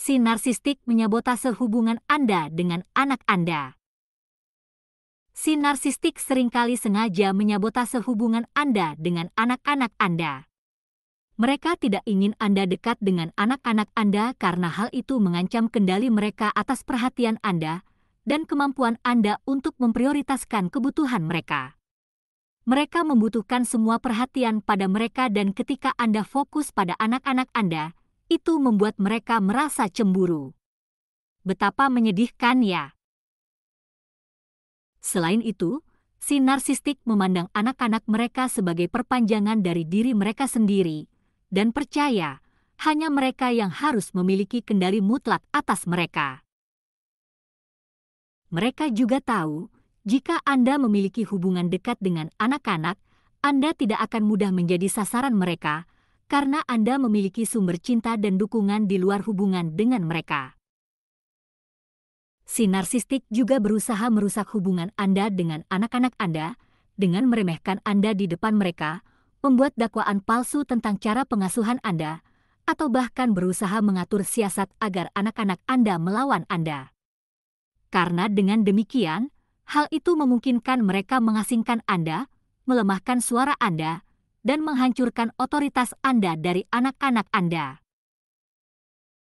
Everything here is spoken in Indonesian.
si narsistik menyabotase hubungan Anda dengan anak Anda. Si narsistik seringkali sengaja menyabotase hubungan Anda dengan anak-anak Anda. Mereka tidak ingin Anda dekat dengan anak-anak Anda karena hal itu mengancam kendali mereka atas perhatian Anda dan kemampuan Anda untuk memprioritaskan kebutuhan mereka. Mereka membutuhkan semua perhatian pada mereka dan ketika Anda fokus pada anak-anak Anda, itu membuat mereka merasa cemburu. Betapa menyedihkan ya. Selain itu, si narsistik memandang anak-anak mereka sebagai perpanjangan dari diri mereka sendiri dan percaya hanya mereka yang harus memiliki kendali mutlak atas mereka. Mereka juga tahu jika Anda memiliki hubungan dekat dengan anak-anak, Anda tidak akan mudah menjadi sasaran mereka karena Anda memiliki sumber cinta dan dukungan di luar hubungan dengan mereka. Si narsistik juga berusaha merusak hubungan Anda dengan anak-anak Anda dengan meremehkan Anda di depan mereka, membuat dakwaan palsu tentang cara pengasuhan Anda, atau bahkan berusaha mengatur siasat agar anak-anak Anda melawan Anda. Karena dengan demikian, hal itu memungkinkan mereka mengasingkan Anda, melemahkan suara Anda, dan menghancurkan otoritas Anda dari anak-anak Anda.